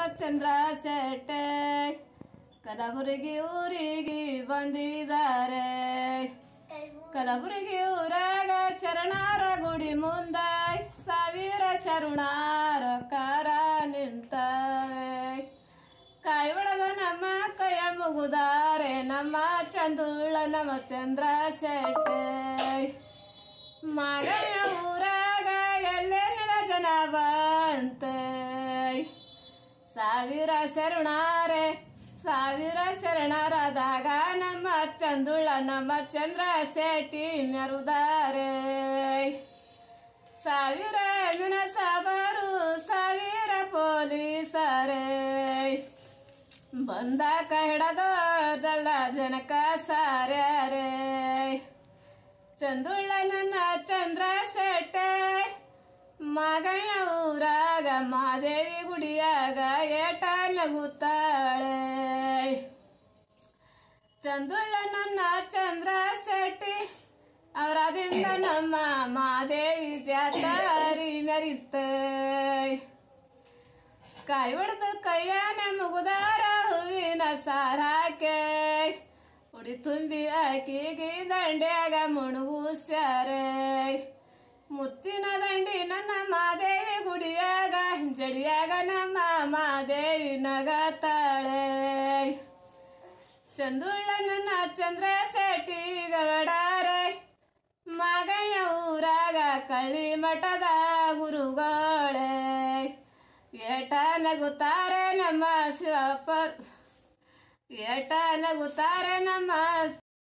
ರಾಮಚಂದ್ರ ಶೆಟ್ಟೆ ಕಲಬುರಗಿ ಊರಿಗೆ ಬಂದಿದ್ದಾರೆ ಕಲಬುರಗಿ ಊರಾಗ ಶರಣಾರ ಗುಡಿ ಮುಂದಾಯ್ ಸಾವಿರ ಶರಣಾರ ಕಾರ ನಿಂತಾವೆ ಕಾಯಿಬಡದ ನಮ್ಮ ಕೈಯ ಮುಗುದಾರೆ ನಮ್ಮ ಚಂದೋಳ ನಮ್ಮ ಚಂದ್ರ ಶೆಟ್ಟೆ ಸಾವಿರ ಶರಣಾರೆ ಸಾವಿರ ಶರಣರಾದಾಗ ನಮ್ಮ ಚಂದುಳ ನಮ್ಮ ಚಂದ್ರ ಶೆಟ್ಟಿ ನರುದಾರೆ ಸಾವಿರ ಮಿನಸಬರು ಸಾವಿರ ಪೊಲೀಸರೇ ಬಂದ ಹಿಡದೋದಲ್ಲ ಜನಕ ಸಾರ್ಯಾರೇ ಚಂದುಳ ನನ್ನ ಚಂದ್ರ ಮಾದೇವಿ ಗುಡಿಯಾಗ ಏಟ ಲಗುತ್ತಾಳೆ ಚಂದುಳ್ಳ ನನ್ನ ಚಂದ್ರ ಶೆಟ್ಟಿ ಅವರದಿಂದ ನಮ್ಮ ಮಾದೇವಿ ಜಾತಾರಿ ಮೆರಿತೈ ಕೈ ಹೊಡೆದು ಕೈಯಾನೆ ಮುಗುದಾರ ಹೂವಿನ ಸಾರಾಕೆ ಉಡಿ ತುಂಬಿ ಗೀ ದಂಡ್ಯಾಗ ಸ್ಯಾರೆ ಮುತ್ತಿನ ದಂಡಿನ ನಮ ನಮ್ಮ ಮಾದೇವಿ ನಗತಾಳೆ ಚಂದುಳ್ಳನ ಚಂದ್ರ ಸೇಟಿ ಗಡಾರೆ ಮಗಯ ಊರಾಗ ಕಳಿ ಮಠದ ಗುರುಗಳೇ ಏಟ ನಗುತ್ತಾರೆ ನಮ್ಮ ಶಿವಪ್ಪರು ಏಟ ನಗುತ್ತಾರೆ ನಮ್ಮ